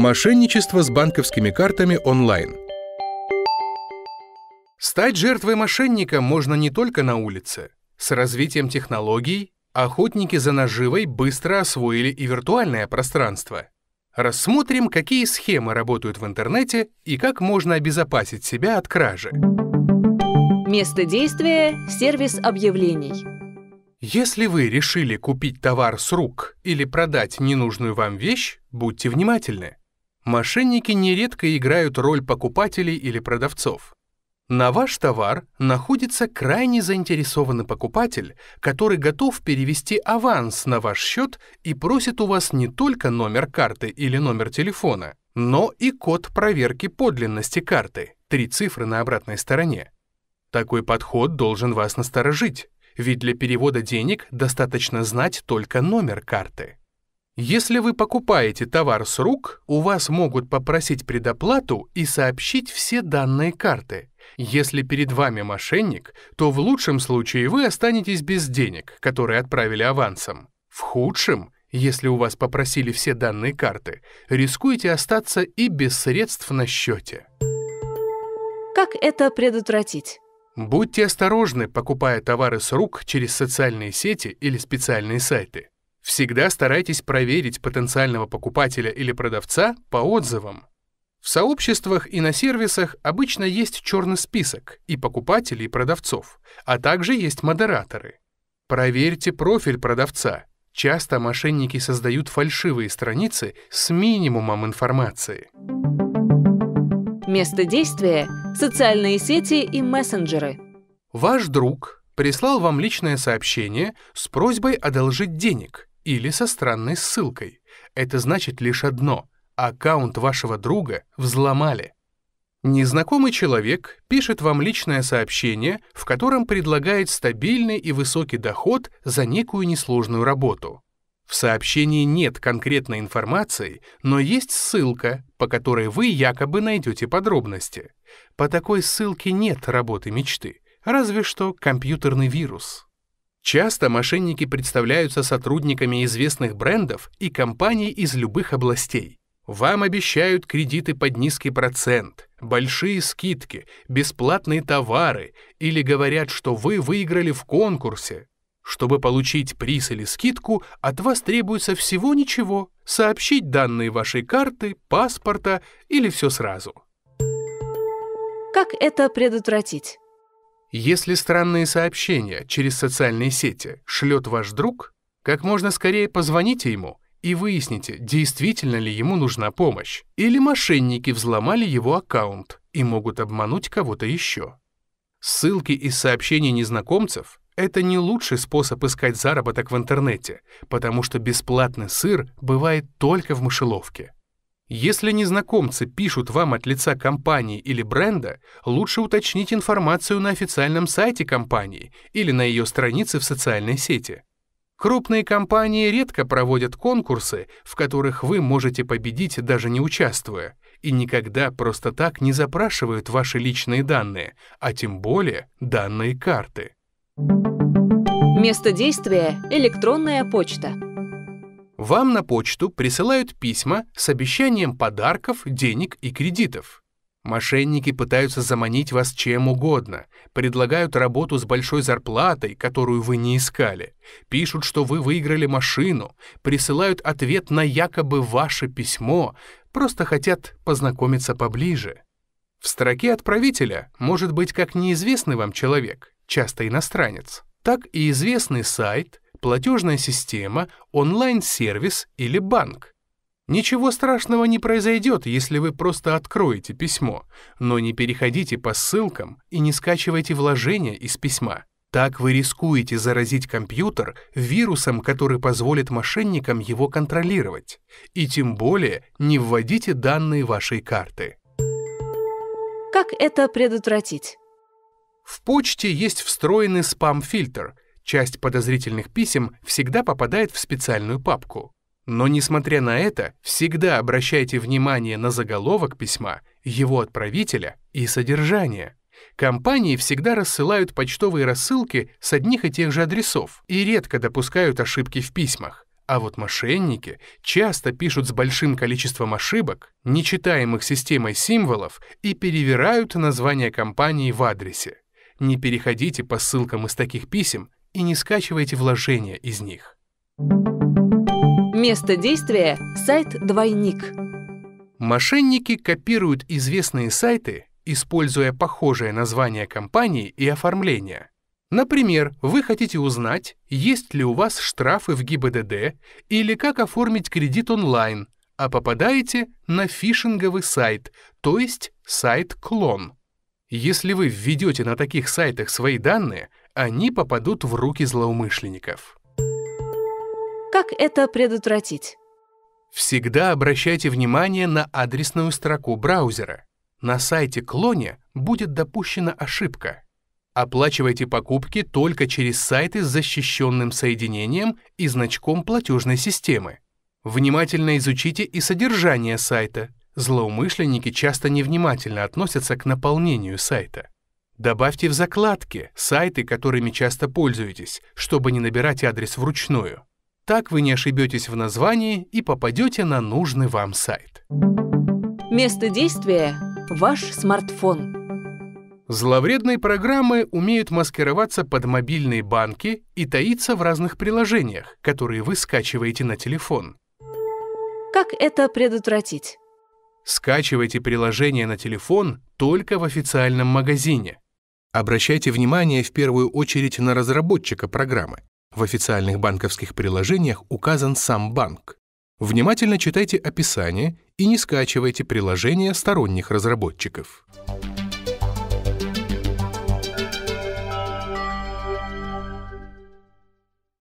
Мошенничество с банковскими картами онлайн. Стать жертвой мошенника можно не только на улице. С развитием технологий охотники за наживой быстро освоили и виртуальное пространство. Рассмотрим, какие схемы работают в интернете и как можно обезопасить себя от кражи. Место действия – сервис объявлений. Если вы решили купить товар с рук или продать ненужную вам вещь, будьте внимательны. Мошенники нередко играют роль покупателей или продавцов. На ваш товар находится крайне заинтересованный покупатель, который готов перевести аванс на ваш счет и просит у вас не только номер карты или номер телефона, но и код проверки подлинности карты, три цифры на обратной стороне. Такой подход должен вас насторожить, ведь для перевода денег достаточно знать только номер карты. Если вы покупаете товар с рук, у вас могут попросить предоплату и сообщить все данные карты. Если перед вами мошенник, то в лучшем случае вы останетесь без денег, которые отправили авансом. В худшем, если у вас попросили все данные карты, рискуете остаться и без средств на счете. Как это предотвратить? Будьте осторожны, покупая товары с рук через социальные сети или специальные сайты. Всегда старайтесь проверить потенциального покупателя или продавца по отзывам. В сообществах и на сервисах обычно есть черный список и покупателей, и продавцов, а также есть модераторы. Проверьте профиль продавца. Часто мошенники создают фальшивые страницы с минимумом информации. Место действия – социальные сети и мессенджеры. Ваш друг прислал вам личное сообщение с просьбой одолжить денег – или со странной ссылкой. Это значит лишь одно — аккаунт вашего друга взломали. Незнакомый человек пишет вам личное сообщение, в котором предлагает стабильный и высокий доход за некую несложную работу. В сообщении нет конкретной информации, но есть ссылка, по которой вы якобы найдете подробности. По такой ссылке нет работы мечты, разве что компьютерный вирус. Часто мошенники представляются сотрудниками известных брендов и компаний из любых областей. Вам обещают кредиты под низкий процент, большие скидки, бесплатные товары или говорят, что вы выиграли в конкурсе. Чтобы получить приз или скидку, от вас требуется всего ничего – сообщить данные вашей карты, паспорта или все сразу. Как это предотвратить? Если странные сообщения через социальные сети шлет ваш друг, как можно скорее позвоните ему и выясните, действительно ли ему нужна помощь, или мошенники взломали его аккаунт и могут обмануть кого-то еще. Ссылки из сообщений незнакомцев — это не лучший способ искать заработок в интернете, потому что бесплатный сыр бывает только в мышеловке. Если незнакомцы пишут вам от лица компании или бренда, лучше уточнить информацию на официальном сайте компании или на ее странице в социальной сети. Крупные компании редко проводят конкурсы, в которых вы можете победить, даже не участвуя, и никогда просто так не запрашивают ваши личные данные, а тем более данные карты. Место действия — электронная почта. Вам на почту присылают письма с обещанием подарков, денег и кредитов. Мошенники пытаются заманить вас чем угодно, предлагают работу с большой зарплатой, которую вы не искали, пишут, что вы выиграли машину, присылают ответ на якобы ваше письмо, просто хотят познакомиться поближе. В строке отправителя может быть как неизвестный вам человек, часто иностранец, так и известный сайт, платежная система, онлайн-сервис или банк. Ничего страшного не произойдет, если вы просто откроете письмо, но не переходите по ссылкам и не скачивайте вложения из письма. Так вы рискуете заразить компьютер вирусом, который позволит мошенникам его контролировать. И тем более не вводите данные вашей карты. Как это предотвратить? В почте есть встроенный спам-фильтр — Часть подозрительных писем всегда попадает в специальную папку. Но, несмотря на это, всегда обращайте внимание на заголовок письма, его отправителя и содержание. Компании всегда рассылают почтовые рассылки с одних и тех же адресов и редко допускают ошибки в письмах. А вот мошенники часто пишут с большим количеством ошибок, нечитаемых системой символов, и перевирают название компании в адресе. Не переходите по ссылкам из таких писем, и не скачивайте вложения из них. Место действия – сайт «Двойник». Мошенники копируют известные сайты, используя похожее название компании и оформление. Например, вы хотите узнать, есть ли у вас штрафы в ГИБДД или как оформить кредит онлайн, а попадаете на фишинговый сайт, то есть сайт-клон. Если вы введете на таких сайтах свои данные – они попадут в руки злоумышленников. Как это предотвратить? Всегда обращайте внимание на адресную строку браузера. На сайте клоне будет допущена ошибка. Оплачивайте покупки только через сайты с защищенным соединением и значком платежной системы. Внимательно изучите и содержание сайта. Злоумышленники часто невнимательно относятся к наполнению сайта. Добавьте в закладки сайты, которыми часто пользуетесь, чтобы не набирать адрес вручную. Так вы не ошибетесь в названии и попадете на нужный вам сайт. Место действия – ваш смартфон. Зловредные программы умеют маскироваться под мобильные банки и таиться в разных приложениях, которые вы скачиваете на телефон. Как это предотвратить? Скачивайте приложение на телефон только в официальном магазине. Обращайте внимание в первую очередь на разработчика программы. В официальных банковских приложениях указан сам банк. Внимательно читайте описание и не скачивайте приложения сторонних разработчиков. Thank you